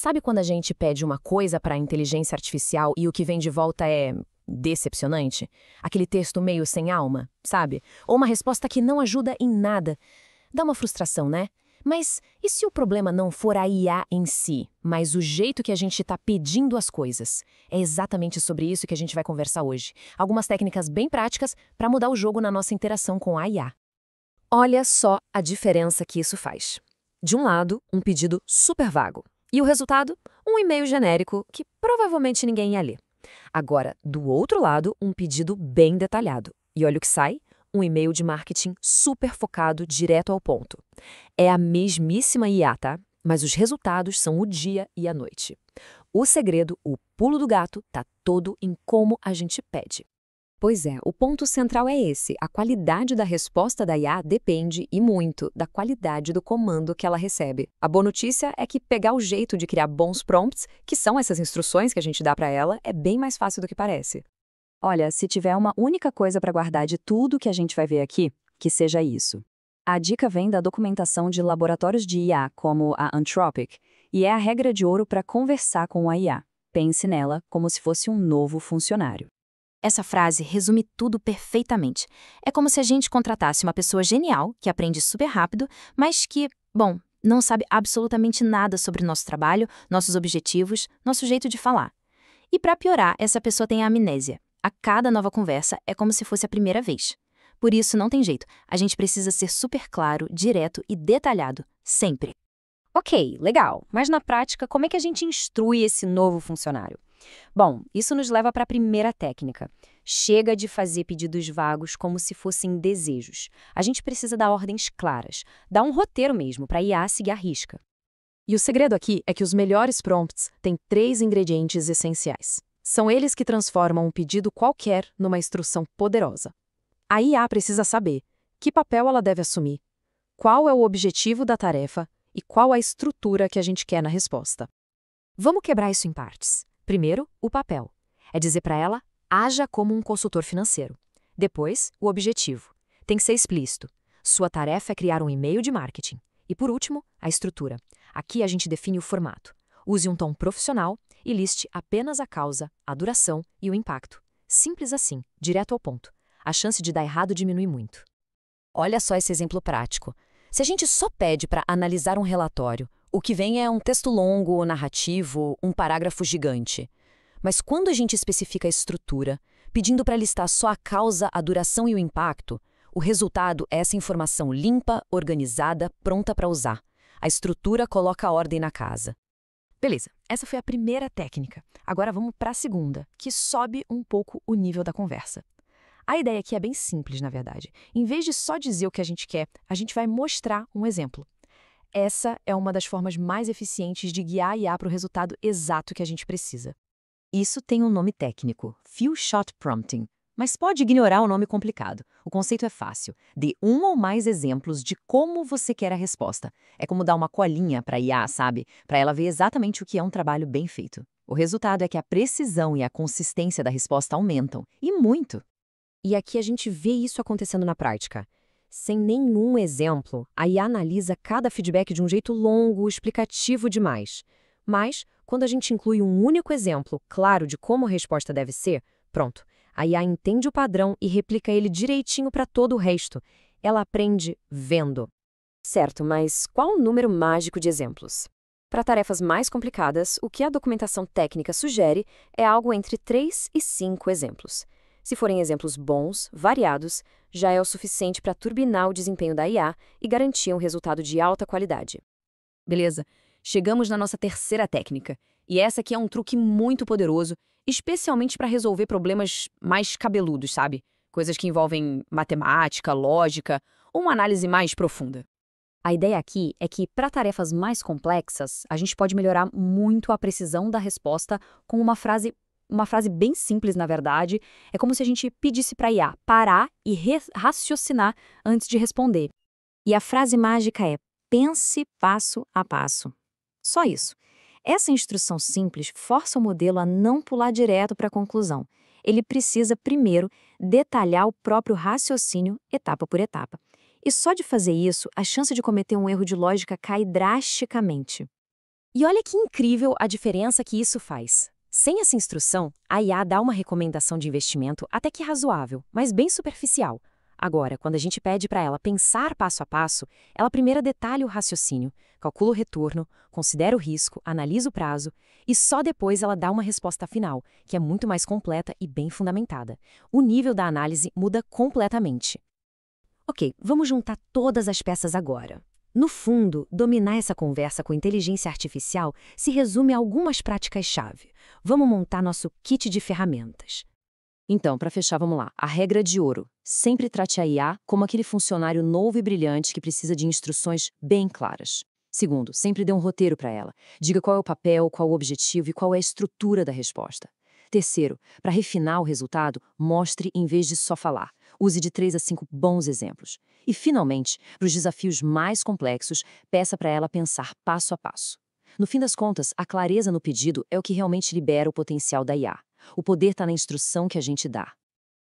Sabe quando a gente pede uma coisa para a inteligência artificial e o que vem de volta é decepcionante? Aquele texto meio sem alma, sabe? Ou uma resposta que não ajuda em nada. Dá uma frustração, né? Mas e se o problema não for a IA em si, mas o jeito que a gente está pedindo as coisas? É exatamente sobre isso que a gente vai conversar hoje. Algumas técnicas bem práticas para mudar o jogo na nossa interação com a IA. Olha só a diferença que isso faz. De um lado, um pedido super vago, e o resultado? Um e-mail genérico que provavelmente ninguém ia ler. Agora, do outro lado, um pedido bem detalhado. E olha o que sai: um e-mail de marketing super focado, direto ao ponto. É a mesmíssima IA, tá? Mas os resultados são o dia e a noite. O segredo, o pulo do gato, tá todo em como a gente pede. Pois é, o ponto central é esse. A qualidade da resposta da IA depende, e muito, da qualidade do comando que ela recebe. A boa notícia é que pegar o jeito de criar bons prompts, que são essas instruções que a gente dá para ela, é bem mais fácil do que parece. Olha, se tiver uma única coisa para guardar de tudo que a gente vai ver aqui, que seja isso. A dica vem da documentação de laboratórios de IA, como a Anthropic, e é a regra de ouro para conversar com a IA. Pense nela como se fosse um novo funcionário. Essa frase resume tudo perfeitamente. É como se a gente contratasse uma pessoa genial, que aprende super rápido, mas que, bom, não sabe absolutamente nada sobre nosso trabalho, nossos objetivos, nosso jeito de falar. E para piorar, essa pessoa tem a amnésia. A cada nova conversa é como se fosse a primeira vez. Por isso, não tem jeito. A gente precisa ser super claro, direto e detalhado, sempre. Ok, legal. Mas na prática, como é que a gente instrui esse novo funcionário? Bom, isso nos leva para a primeira técnica. Chega de fazer pedidos vagos como se fossem desejos. A gente precisa dar ordens claras, dar um roteiro mesmo para a IA seguir a risca. E o segredo aqui é que os melhores prompts têm três ingredientes essenciais. São eles que transformam um pedido qualquer numa instrução poderosa. A IA precisa saber que papel ela deve assumir, qual é o objetivo da tarefa e qual a estrutura que a gente quer na resposta. Vamos quebrar isso em partes. Primeiro, o papel. É dizer para ela, haja como um consultor financeiro. Depois, o objetivo. Tem que ser explícito. Sua tarefa é criar um e-mail de marketing. E por último, a estrutura. Aqui a gente define o formato. Use um tom profissional e liste apenas a causa, a duração e o impacto. Simples assim, direto ao ponto. A chance de dar errado diminui muito. Olha só esse exemplo prático. Se a gente só pede para analisar um relatório, o que vem é um texto longo, narrativo, um parágrafo gigante. Mas quando a gente especifica a estrutura, pedindo para listar só a causa, a duração e o impacto, o resultado é essa informação limpa, organizada, pronta para usar. A estrutura coloca a ordem na casa. Beleza, essa foi a primeira técnica. Agora vamos para a segunda, que sobe um pouco o nível da conversa. A ideia aqui é bem simples, na verdade. Em vez de só dizer o que a gente quer, a gente vai mostrar um exemplo. Essa é uma das formas mais eficientes de guiar a IA para o resultado exato que a gente precisa. Isso tem um nome técnico, Few Shot Prompting, mas pode ignorar o nome complicado. O conceito é fácil. Dê um ou mais exemplos de como você quer a resposta. É como dar uma colinha para a IA, sabe? Para ela ver exatamente o que é um trabalho bem feito. O resultado é que a precisão e a consistência da resposta aumentam, e muito. E aqui a gente vê isso acontecendo na prática sem nenhum exemplo, aí analisa cada feedback de um jeito longo, explicativo demais. Mas, quando a gente inclui um único exemplo claro de como a resposta deve ser, pronto, a IA entende o padrão e replica ele direitinho para todo o resto. Ela aprende vendo. Certo, mas qual o número mágico de exemplos? Para tarefas mais complicadas, o que a documentação técnica sugere é algo entre 3 e 5 exemplos. Se forem exemplos bons, variados, já é o suficiente para turbinar o desempenho da IA e garantir um resultado de alta qualidade. Beleza, chegamos na nossa terceira técnica. E essa aqui é um truque muito poderoso, especialmente para resolver problemas mais cabeludos, sabe? Coisas que envolvem matemática, lógica, ou uma análise mais profunda. A ideia aqui é que, para tarefas mais complexas, a gente pode melhorar muito a precisão da resposta com uma frase uma frase bem simples, na verdade. É como se a gente pedisse para a IA parar e raciocinar antes de responder. E a frase mágica é: pense passo a passo. Só isso. Essa instrução simples força o modelo a não pular direto para a conclusão. Ele precisa, primeiro, detalhar o próprio raciocínio etapa por etapa. E só de fazer isso, a chance de cometer um erro de lógica cai drasticamente. E olha que incrível a diferença que isso faz. Sem essa instrução, a IA dá uma recomendação de investimento até que razoável, mas bem superficial. Agora, quando a gente pede para ela pensar passo a passo, ela primeiro detalha o raciocínio, calcula o retorno, considera o risco, analisa o prazo e só depois ela dá uma resposta final, que é muito mais completa e bem fundamentada. O nível da análise muda completamente. Ok, vamos juntar todas as peças agora. No fundo, dominar essa conversa com inteligência artificial se resume a algumas práticas-chave. Vamos montar nosso kit de ferramentas. Então, para fechar, vamos lá. A regra de ouro. Sempre trate a IA como aquele funcionário novo e brilhante que precisa de instruções bem claras. Segundo, sempre dê um roteiro para ela. Diga qual é o papel, qual o objetivo e qual é a estrutura da resposta. Terceiro, para refinar o resultado, mostre em vez de só falar. Use de três a cinco bons exemplos. E, finalmente, para os desafios mais complexos, peça para ela pensar passo a passo. No fim das contas, a clareza no pedido é o que realmente libera o potencial da IA. O poder está na instrução que a gente dá.